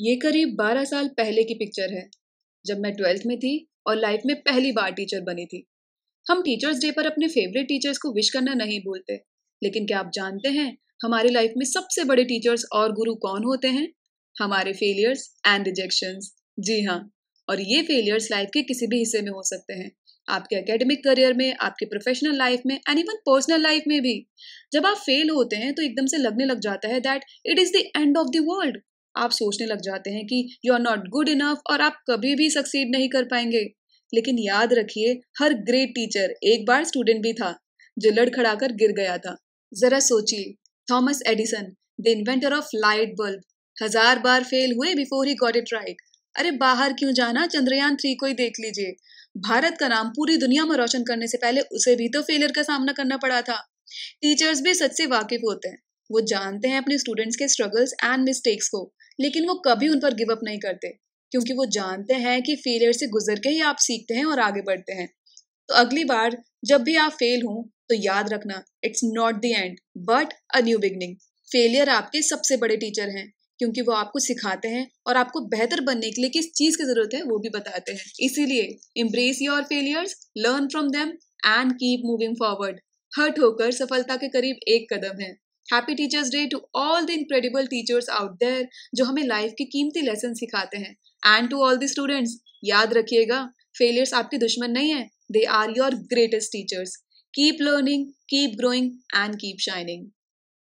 ये करीब बारह साल पहले की पिक्चर है जब मैं ट्वेल्थ में थी और लाइफ में पहली बार टीचर बनी थी हम टीचर्स डे पर अपने फेवरेट टीचर्स को विश करना नहीं भूलते लेकिन क्या आप जानते हैं हमारी लाइफ में सबसे बड़े टीचर्स और गुरु कौन होते हैं हमारे फेलियर्स एंड रिजेक्शन जी हाँ और ये फेलियर्स लाइफ के किसी भी हिस्से में हो सकते हैं आपके एकेडमिक करियर में आपके प्रोफेशनल लाइफ में एंड इवन पर्सनल लाइफ में भी जब आप फेल होते हैं तो एकदम से लगने लग जाता है that it is the end of the world आप सोचने लग जाते हैं कि you are not good enough और आप कभी भी सक्सीड नहीं कर पाएंगे लेकिन याद रखिए हर ग्रेट टीचर एक बार स्टूडेंट भी था जो लड़खड़ा कर गिर गया था जरा सोचिए Thomas Edison the inventor of light bulb हजार बार फेल हुए before he got it right अरे बाहर क्यों जाना चंद्रयान थ्री को ही देख लीजिए भारत का नाम पूरी दुनिया में रोशन करने से पहले उसे भी तो फेलियर का सामना करना पड़ा था टीचर्स भी सच से वाकिफ होते हैं वो जानते हैं अपने स्टूडेंट्स के स्ट्रगल्स एंड मिस्टेक्स को लेकिन वो कभी उन पर गिव अप नहीं करते क्योंकि वो जानते हैं कि फेलियर से गुजर के ही आप सीखते हैं और आगे बढ़ते हैं तो अगली बार जब भी आप फेल हों तो याद रखना it's not the end but a new beginning failure आपके सबसे बड़े टीचर हैं क्योंकि वो आपको सिखाते हैं और आपको बेहतर बनने के लिए किस चीज़ की ज़रूरत है वो भी बताते हैं इसीलिए embrace your failures learn from them and keep moving forward hurt होकर सफलता के करीब एक कदम है happy teachers day to all the incredible teachers out there जो हमें लाइफ के कीमती लेसन सिखाते हैं and to all the students याद रखिएगा फेलियर्स आपके दुश्मन नहीं है they are your greatest teachers keep learning keep growing and keep shining